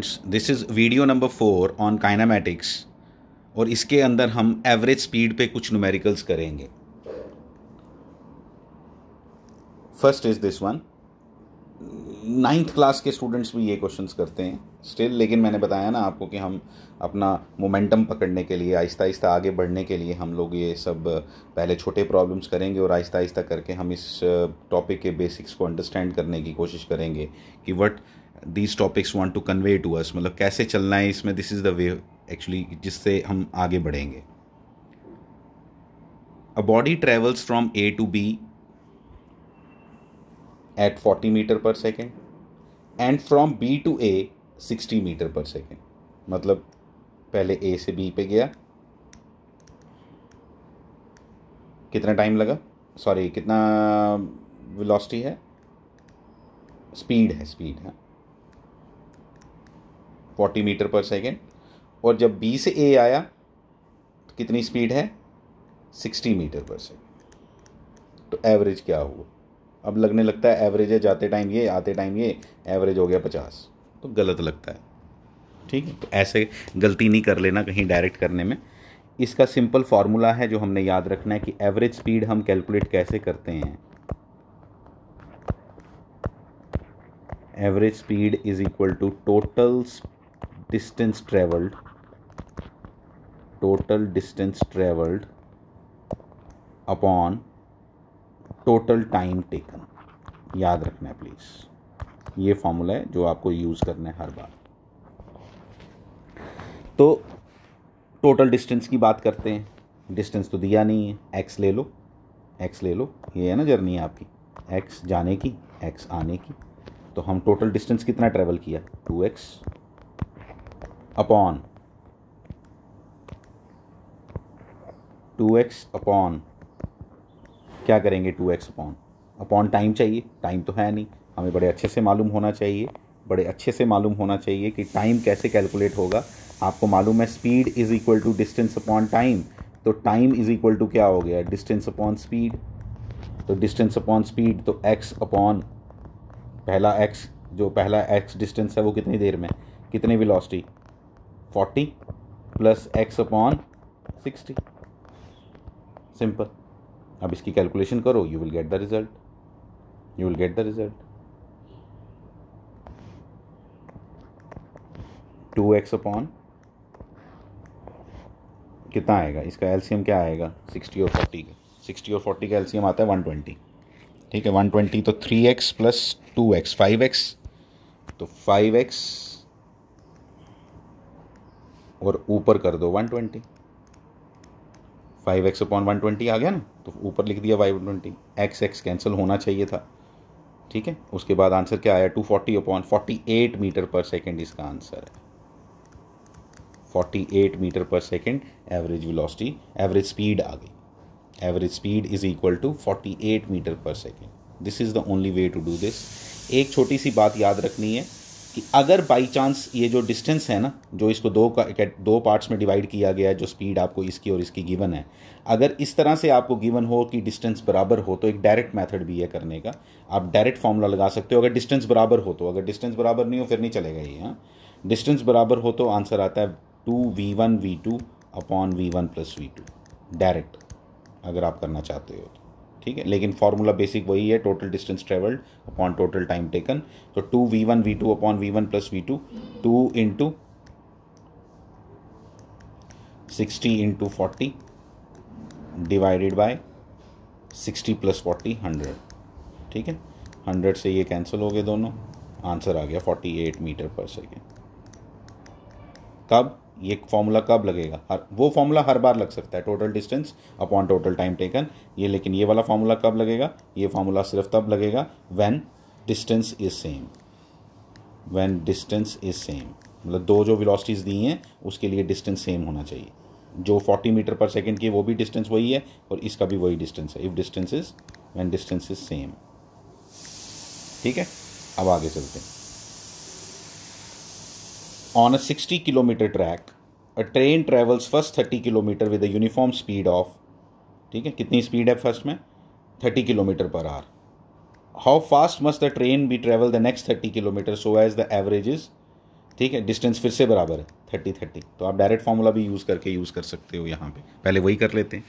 This is video number four on kinematics और इसके अंदर हम एवरेज स्पीड पे कुछ नुमेरिकल्स करेंगे first is this one ninth class के स्टूडेंट्स भी ये क्वेश्चंस करते हैं स्टिल लेकिन मैंने बताया ना आपको कि हम अपना मोमेंटम पकड़ने के लिए आहिस्ता आहिस्ता आगे बढ़ने के लिए हम लोग ये सब पहले छोटे प्रॉब्लम्स करेंगे और आहिस्ता आहिस्ता करके हम इस टॉपिक uh, के बेसिक्स को अंडरस्टैंड करने की कोशिश करेंगे कि what these topics want to convey to us मतलब कैसे चलना है इसमें this is the way actually जिससे हम आगे बढ़ेंगे a body travels from A to B at forty metre per second and from B to A sixty metre per second मतलब पहले ए से बी पे गया कितना टाइम लगा सॉरी कितना वेलोसिटी है स्पीड है स्पीड है हाँ। फोर्टी मीटर पर सेकेंड और जब बी से ए आया तो कितनी स्पीड है सिक्सटी मीटर पर सेकेंड तो एवरेज क्या हुआ अब लगने लगता है एवरेज है जाते टाइम ये आते टाइम ये एवरेज हो गया पचास तो गलत लगता है ठीक है तो ऐसे गलती नहीं कर लेना कहीं डायरेक्ट करने में इसका सिंपल फार्मूला है जो हमने याद रखना है कि एवरेज स्पीड हम कैलकुलेट कैसे करते हैं average speed is equal to total distance travelled total distance travelled upon total time taken याद रखना है प्लीज़ ये फॉर्मूला है जो आपको यूज़ करना है हर बार तो टोटल डिस्टेंस की बात करते हैं डिस्टेंस तो दिया नहीं है एक्स ले लो एक्स ले लो ये है ना जर्नी है आपकी एक्स जाने की एक्स आने की तो हम टोटल डिस्टेंस कितना ट्रैवल किया two x upon two x upon क्या करेंगे two x upon upon time चाहिए टाइम तो है नहीं हमें बड़े अच्छे से मालूम होना चाहिए बड़े अच्छे से मालूम होना चाहिए कि टाइम कैसे कैलकुलेट होगा आपको मालूम है speed is equal to distance upon time तो टाइम इज़ इक्वल टू क्या हो गया डिस्टेंस अपॉन स्पीड तो डिस्टेंस अपॉन स्पीड तो एक्स अपॉन पहला एक्स जो पहला एक्स डिस्टेंस है वो कितनी देर में कितनी velocity forty plus x upon sixty simple अब इसकी कैलकुलेशन करो you will get the result you will get the result two x upon कितना आएगा इसका एलसीएम क्या आएगा सिक्सटी और फोर्टी का सिक्सटी और फोर्टी का एलसीएम आता है वन ट्वेंटी ठीक है वन ट्वेंटी तो three x plus two x five x तो फाइव एक्स और ऊपर कर दो one twenty five x upon one twenty आ गया ना तो ऊपर लिख दिया y one twenty x x cancel होना चाहिए था ठीक है उसके बाद आंसर क्या आया two forty upon forty eight metre per second इसका आंसर है forty eight metre per second average velocity average speed आ गई average speed is equal to forty eight metre per second this is the only way to do this एक छोटी सी बात याद रखनी है कि अगर बाई चांस ये जो डिस्टेंस है ना जो इसको दो का दो पार्ट्स में डिवाइड किया गया है जो स्पीड आपको इसकी और इसकी गिवन है अगर इस तरह से आपको गिवन हो कि डिस्टेंस बराबर हो तो एक डायरेक्ट मेथड भी है करने का आप डायरेक्ट फॉर्मूला लगा सकते हो अगर डिस्टेंस बराबर हो तो अगर डिस्टेंस बराबर नहीं हो फिर नहीं चलेगा ये हाँ डिस्टेंस बराबर हो तो आंसर आता है two v one v two upon v one plus v two direct अगर आप करना चाहते हो तो ठीक है लेकिन फार्मूला बेसिक वही है total distance travelled upon total time taken तो two v one v two upon v one plus v two two into sixty into forty divided by sixty plus forty hundred ठीक है hundred से ये cancel हो गए दोनों answer आ गया forty eight metre per second कब ये फॉर्मूला कब लगेगा हर वो फॉर्मूला हर बार लग सकता है total distance upon total time taken ये लेकिन ये वाला फॉर्मूला कब लगेगा ये फॉर्मूला सिर्फ तब लगेगा when distance is same when distance is same मतलब दो जो वेलोसिटीज़ दी हैं उसके लिए डिस्टेंस सेम होना चाहिए जो 40 मीटर पर सेकेंड की वो भी डिस्टेंस वही है और इसका भी वही डिस्टेंस है if distance is when distance is same ठीक है अब आगे चलते हैं on a sixty kilometre track a train travels first thirty kilometre with a uniform speed of ठीक है कितनी स्पीड है फर्स्ट में thirty kilometre per hour how fast must the train be travel the next thirty kilometre so as the average is ठीक है distance फिर से बराबर है थर्टी थर्टी तो आप डायरेक्ट फार्मूला भी यूज़ करके यूज़ कर सकते हो यहाँ पे पहले वही कर लेते हैं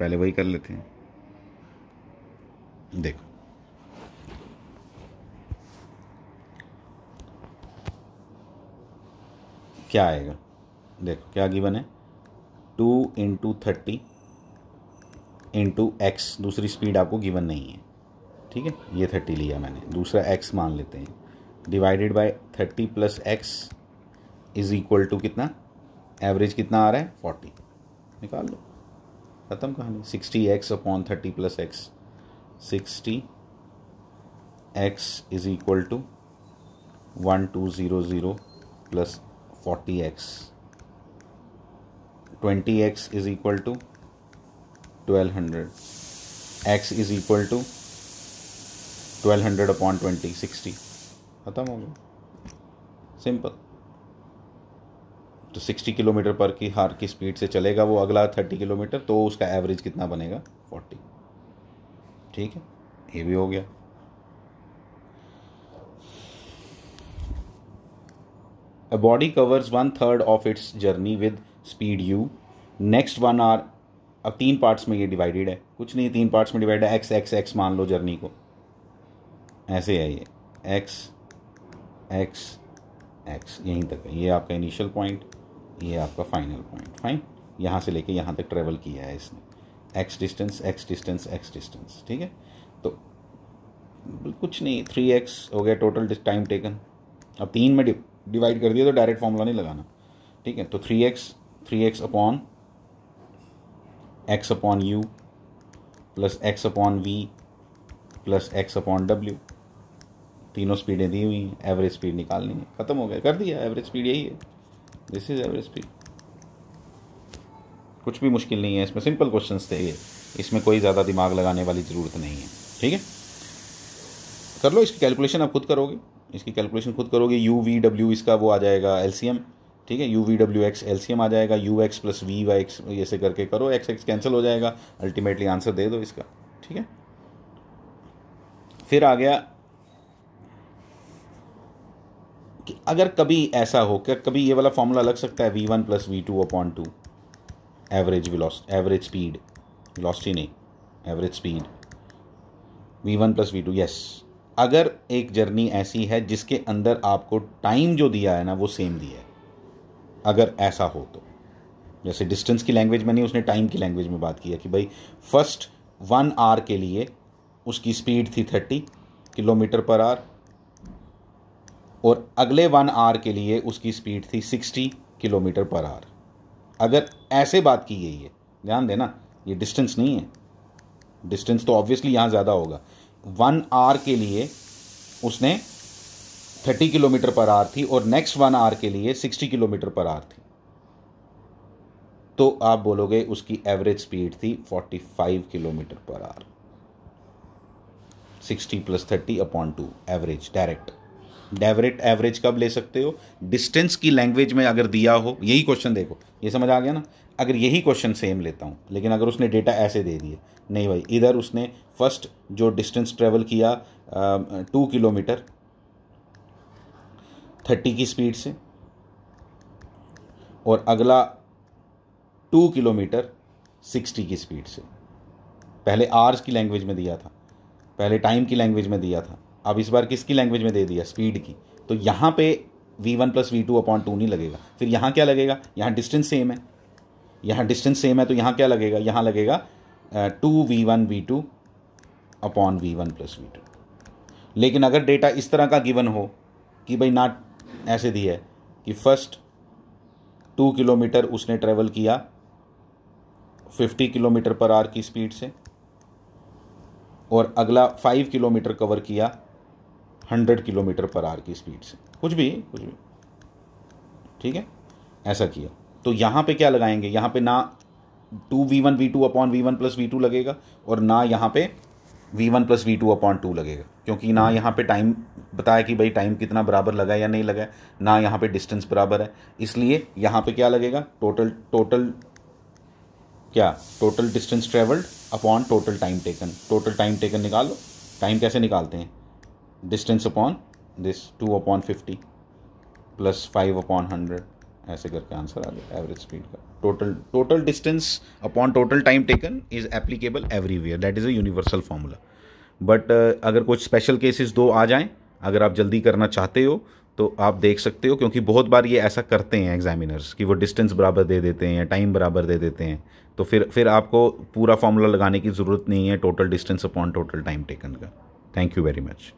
पहले वही कर लेते हैं देखो क्या आएगा देखो क्या गिवन है two into thirty into x दूसरी स्पीड आपको गिवन नहीं है ठीक है ये थर्टी लिया मैंने दूसरा एक्स मान लेते हैं divided by thirty plus x is equal to कितना एवरेज कितना आ रहा है फोर्टी निकाल लो ख़त्म कहानी sixty x upon thirty plus x sixty x is equal to one two zero zero plus forty x twenty x is equal to twelve hundred x is equal to twelve hundred upon twenty sixty खत्म हो गया simple तो sixty kilometre पर की हार की speed से चलेगा वो अगला थर्टी किलोमीटर तो उसका एवरेज कितना बनेगा फोर्टी ठीक है ये भी हो गया A body covers one third of its journey with speed u. Next one आर अब तीन पार्ट्स में ये डिवाइडेड है कुछ नहीं तीन पार्ट्स में डिवाइड है एक्स एक्स एक्स मान लो जर्नी को ऐसे है ये एक्स एक्स एक्स यहीं तक है ये आपका इनिशियल पॉइंट ये आपका फाइनल पॉइंट फाइन यहाँ से लेके यहाँ तक ट्रेवल किया है इसने x distance x distance x distance ठीक है तो कुछ नहीं थ्री एक्स हो गया टोटल टाइम टेकन अब तीन में डिवाइड कर दिया तो डायरेक्ट फॉर्मूला नहीं लगाना ठीक है तो three x three x upon x upon u plus x upon v plus x upon डब्ल्यू तीनों स्पीडें दी हुई हैं एवरेज स्पीड निकालनी है ख़त्म हो गया कर दिया एवरेज स्पीड यही है दिस इज़ एवरेज स्पीड कुछ भी मुश्किल नहीं है इसमें सिंपल क्वेश्चन थे ये इसमें कोई ज़्यादा दिमाग लगाने वाली ज़रूरत नहीं है ठीक है कर लो इसकी कैलकुलेशन आप खुद करोगे इसकी कैलकुलेशन खुद करोगे यू वी डब्ल्यू इसका वो आ जाएगा एल सी एम ठीक है यू वी डब्ल्यू एक्स एल सी एम आ जाएगा u x plus v y x ऐसे करके करो एक्स एक्स कैंसिल हो जाएगा अल्टीमेटली आंसर दे दो इसका ठीक है फिर आ गया कि अगर कभी ऐसा हो क्या कभी ये वाला फॉर्मूला लग सकता है v one plus v two upon two average average speed ही नहीं average speed v one plus v two yes अगर एक जर्नी ऐसी है जिसके अंदर आपको टाइम जो दिया है ना वो सेम दिया है अगर ऐसा हो तो जैसे डिस्टेंस की लैंग्वेज में नहीं उसने टाइम की लैंग्वेज में बात किया कि भाई फर्स्ट वन आर के लिए उसकी स्पीड थी थर्टी किलोमीटर पर आर और अगले वन आर के लिए उसकी स्पीड थी सिक्सटी किलोमीटर पर आर अगर ऐसे बात की गई है ध्यान देना ये डिस्टेंस नहीं है डिस्टेंस तो ऑब्वियसली यहाँ ज़्यादा होगा वन आर के लिए उसने थर्टी किलोमीटर पर आर थी और नेक्स्ट वन आर के लिए सिक्सटी किलोमीटर पर आर थी तो आप बोलोगे उसकी एवरेज स्पीड थी forty five kilometre per hour sixty plus thirty upon two average direct direct average कब ले सकते हो डिस्टेंस की लैंग्वेज में अगर दिया हो यही क्वेश्चन देखो ये समझ आ गया ना अगर यही क्वेश्चन सेम लेता हूँ लेकिन अगर उसने डेटा ऐसे दे दिए नहीं भाई इधर उसने फर्स्ट जो डिस्टेंस ट्रेवल किया टू किलोमीटर थर्टी की स्पीड से और अगला टू किलोमीटर सिक्सटी की स्पीड से पहले आर्स की लैंग्वेज में दिया था पहले टाइम की लैंग्वेज में दिया था अब इस बार किसकी लैंग्वेज में दे दिया स्पीड की तो यहाँ पे v1 one plus v two upon two नहीं लगेगा फिर यहाँ क्या लगेगा यहाँ डिस्टेंस सेम है यहाँ डिस्टेंस सेम है तो यहाँ क्या लगेगा यहाँ लगेगा two v one v two upon v one plus v two लेकिन अगर डेटा इस तरह का गिवन हो कि भाई ना ऐसे दी है कि फर्स्ट टू किलोमीटर उसने ट्रेवल किया फिफ्टी किलोमीटर पर आर की स्पीड से और अगला फाइव किलोमीटर कवर किया हंड्रेड किलोमीटर पर आर की स्पीड से कुछ भी कुछ भी ठीक है ऐसा किया तो यहाँ पे क्या लगाएंगे यहाँ पे ना two v one v two upon v one plus v two लगेगा और ना यहाँ पे v one plus v two upon two लगेगा क्योंकि ना यहाँ पे टाइम बताया कि भाई टाइम कितना बराबर लगा या नहीं लगा ना यहाँ पे डिस्टेंस बराबर है इसलिए यहाँ पे क्या लगेगा टोटल टोटल क्या total distance travelled upon total time taken total time taken निकालो टाइम कैसे निकालते हैं distance upon this two upon fifty plus five upon hundred ऐसे करके आंसर आ गया एवरेज स्पीड का total total distance upon total time taken is applicable everywhere that is a universal formula but अगर कुछ स्पेशल केसेस दो आ जाएं अगर आप जल्दी करना चाहते हो तो आप देख सकते हो क्योंकि बहुत बार ये ऐसा करते हैं एग्जामिनर्स कि वो डिस्टेंस बराबर दे देते हैं या टाइम बराबर दे देते हैं तो फिर फिर आपको पूरा फार्मूला लगाने की ज़रूरत नहीं है total distance upon total time taken का थैंक यू वेरी मच